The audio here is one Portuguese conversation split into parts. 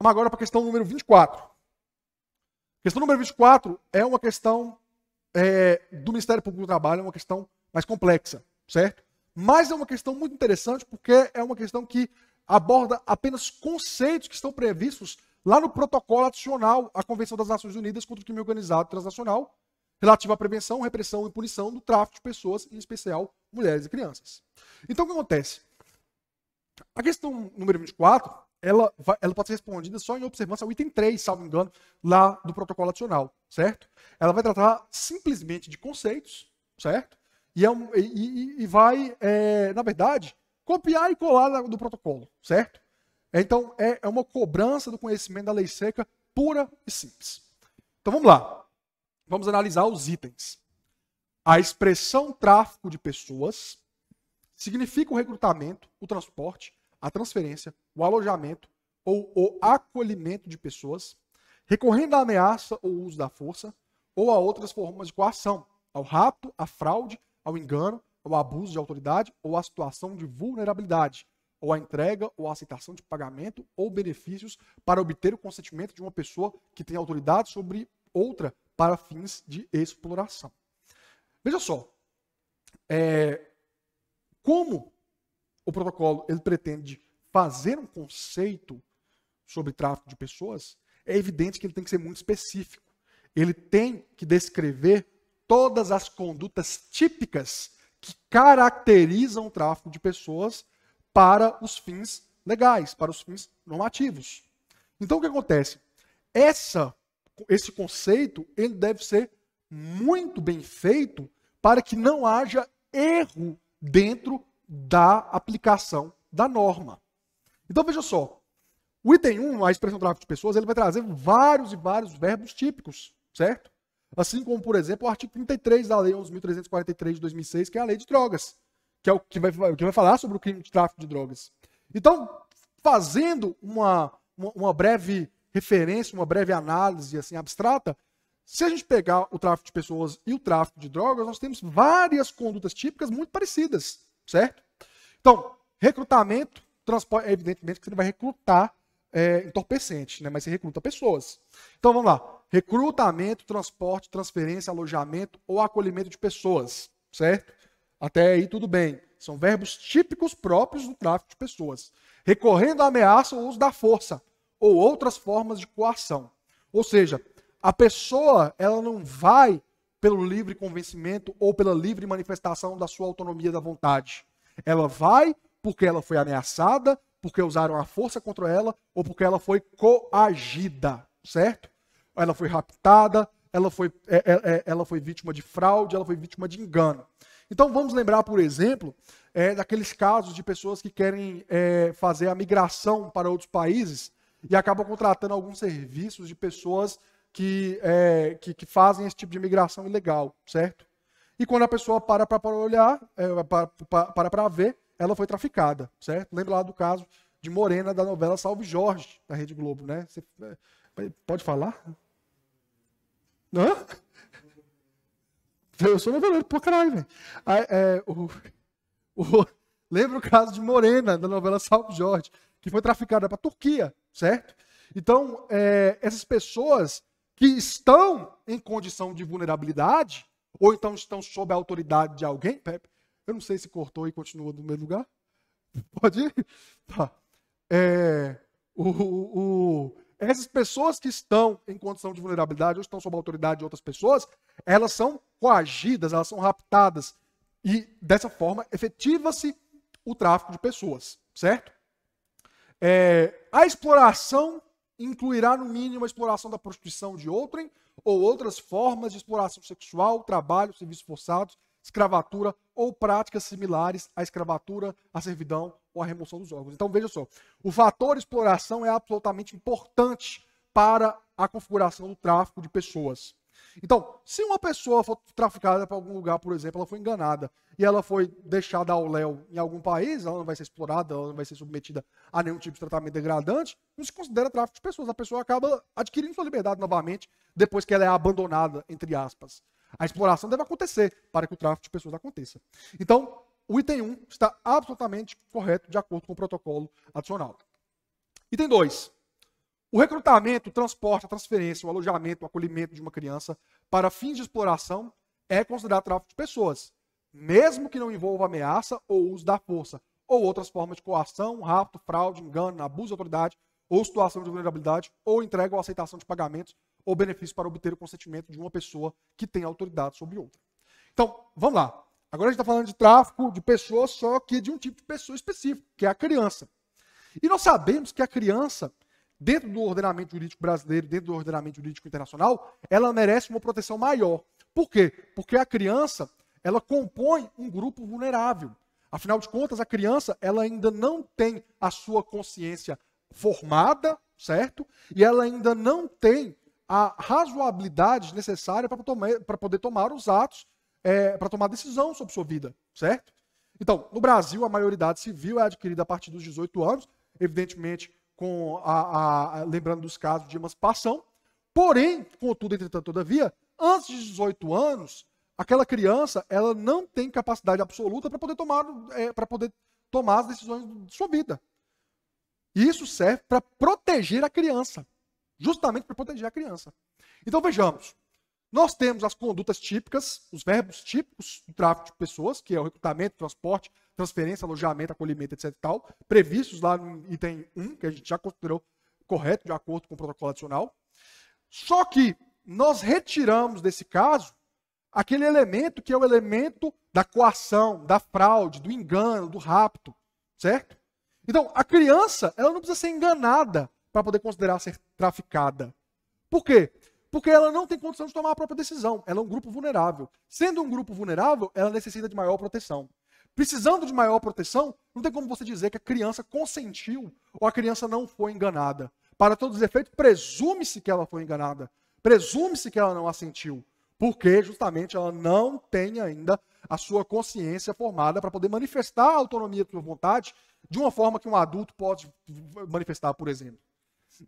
Vamos agora para a questão número 24. questão número 24 é uma questão é, do Ministério Público do Trabalho, é uma questão mais complexa, certo? Mas é uma questão muito interessante porque é uma questão que aborda apenas conceitos que estão previstos lá no protocolo adicional à Convenção das Nações Unidas contra o Crime Organizado Transnacional, relativo à prevenção, repressão e punição do tráfico de pessoas, em especial mulheres e crianças. Então, o que acontece? A questão número 24 ela, vai, ela pode ser respondida só em observância ao item 3, salvo engano, lá do protocolo adicional, certo? Ela vai tratar simplesmente de conceitos, certo? E, é um, e, e vai, é, na verdade, copiar e colar do protocolo, certo? Então, é, é uma cobrança do conhecimento da lei seca pura e simples. Então, vamos lá. Vamos analisar os itens. A expressão tráfico de pessoas significa o recrutamento, o transporte, a transferência, o alojamento ou o acolhimento de pessoas, recorrendo à ameaça ou uso da força, ou a outras formas de coação, ao rapto, à fraude, ao engano, ao abuso de autoridade ou à situação de vulnerabilidade, ou à entrega ou à aceitação de pagamento ou benefícios para obter o consentimento de uma pessoa que tem autoridade sobre outra para fins de exploração. Veja só, é, como o protocolo ele pretende fazer um conceito sobre tráfico de pessoas, é evidente que ele tem que ser muito específico. Ele tem que descrever todas as condutas típicas que caracterizam o tráfico de pessoas para os fins legais, para os fins normativos. Então o que acontece? Essa, esse conceito ele deve ser muito bem feito para que não haja erro dentro da aplicação da norma. Então veja só, o item 1, a expressão tráfico de pessoas, ele vai trazer vários e vários verbos típicos, certo? Assim como, por exemplo, o artigo 33 da Lei 11.343 de 2006, que é a Lei de Drogas, que é o que vai, que vai falar sobre o crime de tráfico de drogas. Então, fazendo uma, uma, uma breve referência, uma breve análise assim abstrata, se a gente pegar o tráfico de pessoas e o tráfico de drogas, nós temos várias condutas típicas muito parecidas, certo? Então, recrutamento, transporte, é evidentemente que você não vai recrutar é, entorpecente, né? mas você recruta pessoas. Então vamos lá: recrutamento, transporte, transferência, alojamento ou acolhimento de pessoas, certo? Até aí tudo bem. São verbos típicos próprios do tráfico de pessoas, recorrendo à ameaça ou uso da força ou outras formas de coação. Ou seja, a pessoa ela não vai pelo livre convencimento ou pela livre manifestação da sua autonomia da vontade. Ela vai porque ela foi ameaçada, porque usaram a força contra ela ou porque ela foi coagida, certo? Ela foi raptada, ela foi, é, é, é ela foi vítima de fraude, ela foi vítima de engano. Então vamos lembrar, por exemplo, é, daqueles casos de pessoas que querem é, fazer a migração para outros países e acabam contratando alguns serviços de pessoas que, é, que, que fazem esse tipo de migração ilegal, certo? E quando a pessoa para para olhar, é, para para ver, ela foi traficada, certo? Lembra lá do caso de Morena da novela Salve Jorge, da Rede Globo, né? Você, é, é, pode falar? Hã? Eu sou noveleiro, pô, caralho, velho. É, o, o, lembra o caso de Morena, da novela Salve Jorge, que foi traficada para a Turquia, certo? Então, é, essas pessoas que estão em condição de vulnerabilidade, ou então estão sob a autoridade de alguém? Pepe, eu não sei se cortou e continua no mesmo lugar. Pode ir? Tá. É, o, o, essas pessoas que estão em condição de vulnerabilidade ou estão sob a autoridade de outras pessoas, elas são coagidas, elas são raptadas. E dessa forma, efetiva-se o tráfico de pessoas, certo? É, a exploração incluirá, no mínimo, a exploração da prostituição de outrem ou outras formas de exploração sexual, trabalho, serviços forçados, escravatura ou práticas similares à escravatura, à servidão ou à remoção dos órgãos. Então veja só, o fator exploração é absolutamente importante para a configuração do tráfico de pessoas. Então, se uma pessoa for traficada para algum lugar, por exemplo, ela foi enganada e ela foi deixada ao léu em algum país, ela não vai ser explorada, ela não vai ser submetida a nenhum tipo de tratamento degradante, não se considera tráfico de pessoas. A pessoa acaba adquirindo sua liberdade novamente depois que ela é abandonada, entre aspas. A exploração deve acontecer para que o tráfico de pessoas aconteça. Então, o item 1 está absolutamente correto de acordo com o protocolo adicional. Item 2. O recrutamento, o transporte, a transferência, o alojamento, o acolhimento de uma criança para fins de exploração é considerado tráfico de pessoas, mesmo que não envolva ameaça ou uso da força, ou outras formas de coação, rapto, fraude, engano, abuso de autoridade, ou situação de vulnerabilidade, ou entrega ou aceitação de pagamentos ou benefícios para obter o consentimento de uma pessoa que tem autoridade sobre outra. Então, vamos lá. Agora a gente está falando de tráfico de pessoas, só que de um tipo de pessoa específico, que é a criança. E nós sabemos que a criança dentro do ordenamento jurídico brasileiro, dentro do ordenamento jurídico internacional, ela merece uma proteção maior. Por quê? Porque a criança, ela compõe um grupo vulnerável. Afinal de contas, a criança, ela ainda não tem a sua consciência formada, certo? E ela ainda não tem a razoabilidade necessária para poder tomar os atos, é, para tomar decisão sobre sua vida, certo? Então, no Brasil, a maioridade civil é adquirida a partir dos 18 anos. Evidentemente, com a, a, lembrando dos casos de emancipação. Porém, contudo, entretanto, todavia, antes de 18 anos, aquela criança ela não tem capacidade absoluta para poder tomar é, para poder tomar as decisões de sua vida. E isso serve para proteger a criança, justamente para proteger a criança. Então vejamos, nós temos as condutas típicas, os verbos típicos do tráfico de pessoas, que é o recrutamento, transporte, transferência, alojamento, acolhimento, etc. Tal, previstos lá no item 1, que a gente já considerou correto de acordo com o protocolo adicional. Só que nós retiramos desse caso aquele elemento que é o elemento da coação, da fraude, do engano, do rapto, certo? Então, a criança, ela não precisa ser enganada para poder considerar ser traficada. Por quê? Porque ela não tem condição de tomar a própria decisão. Ela é um grupo vulnerável. Sendo um grupo vulnerável, ela necessita de maior proteção. Precisando de maior proteção, não tem como você dizer que a criança consentiu ou a criança não foi enganada. Para todos os efeitos, presume-se que ela foi enganada. Presume-se que ela não assentiu. Porque justamente ela não tem ainda a sua consciência formada para poder manifestar a autonomia da sua vontade de uma forma que um adulto pode manifestar, por exemplo.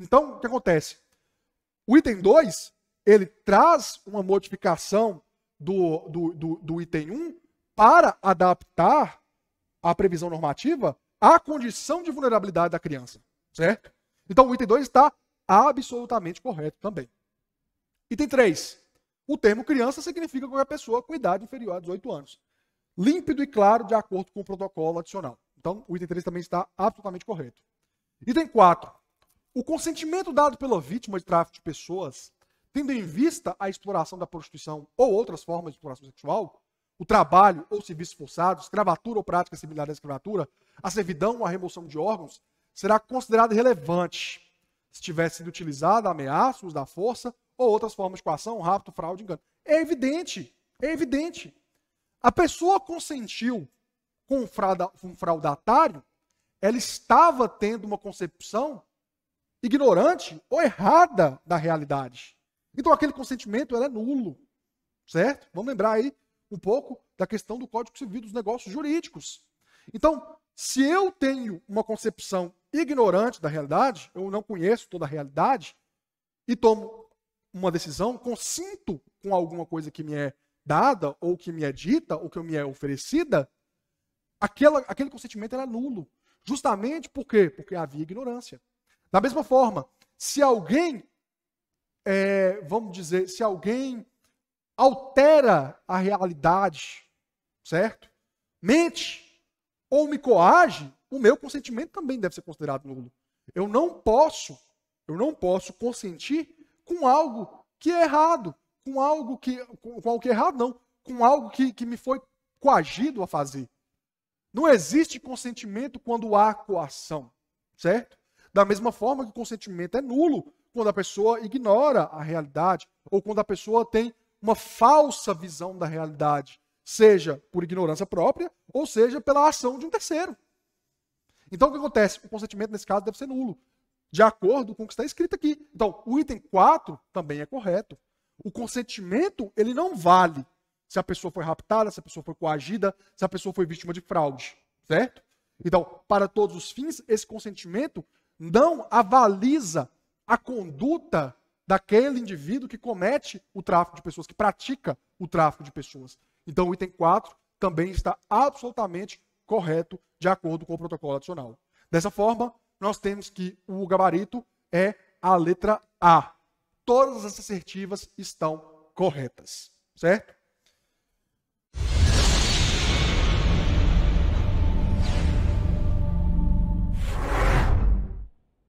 Então, o que acontece? O item 2, ele traz uma modificação do, do, do, do item 1 um para adaptar a previsão normativa à condição de vulnerabilidade da criança, certo? Então o item 2 está absolutamente correto também. Item 3. O termo criança significa qualquer pessoa com idade inferior a 18 anos. Límpido e claro, de acordo com o protocolo adicional. Então, o item 3 também está absolutamente correto. Item 4. O consentimento dado pela vítima de tráfico de pessoas, tendo em vista a exploração da prostituição ou outras formas de exploração sexual, o trabalho ou serviço forçado, escravatura ou prática similar à escravatura, a servidão ou a remoção de órgãos, será considerado relevante se tiver sido utilizada ameaças uso da força ou outras formas de coação, rapto, fraude, engano. É evidente, é evidente. A pessoa consentiu com um fraudatário, ela estava tendo uma concepção ignorante ou errada da realidade. Então aquele consentimento era é nulo, certo? Vamos lembrar aí um pouco da questão do Código Civil dos negócios jurídicos. Então, se eu tenho uma concepção ignorante da realidade, eu não conheço toda a realidade e tomo uma decisão, consinto com alguma coisa que me é dada ou que me é dita ou que me é oferecida, aquela, aquele consentimento era é nulo. Justamente por quê? Porque havia ignorância. Da mesma forma, se alguém, é, vamos dizer, se alguém altera a realidade, certo? Mente ou me coage, o meu consentimento também deve ser considerado nulo. Eu não posso, eu não posso consentir com algo que é errado, com algo que, com, algo que é errado não, com algo que, que me foi coagido a fazer. Não existe consentimento quando há coação, certo? Da mesma forma que o consentimento é nulo quando a pessoa ignora a realidade ou quando a pessoa tem uma falsa visão da realidade, seja por ignorância própria ou seja pela ação de um terceiro. Então o que acontece? O consentimento nesse caso deve ser nulo, de acordo com o que está escrito aqui. Então, o item 4 também é correto. O consentimento, ele não vale se a pessoa foi raptada, se a pessoa foi coagida, se a pessoa foi vítima de fraude, certo? Então, para todos os fins, esse consentimento não avaliza a conduta daquele indivíduo que comete o tráfico de pessoas, que pratica o tráfico de pessoas. Então, o item 4 também está absolutamente correto de acordo com o protocolo adicional. Dessa forma, nós temos que o gabarito é a letra A. Todas as assertivas estão corretas, certo?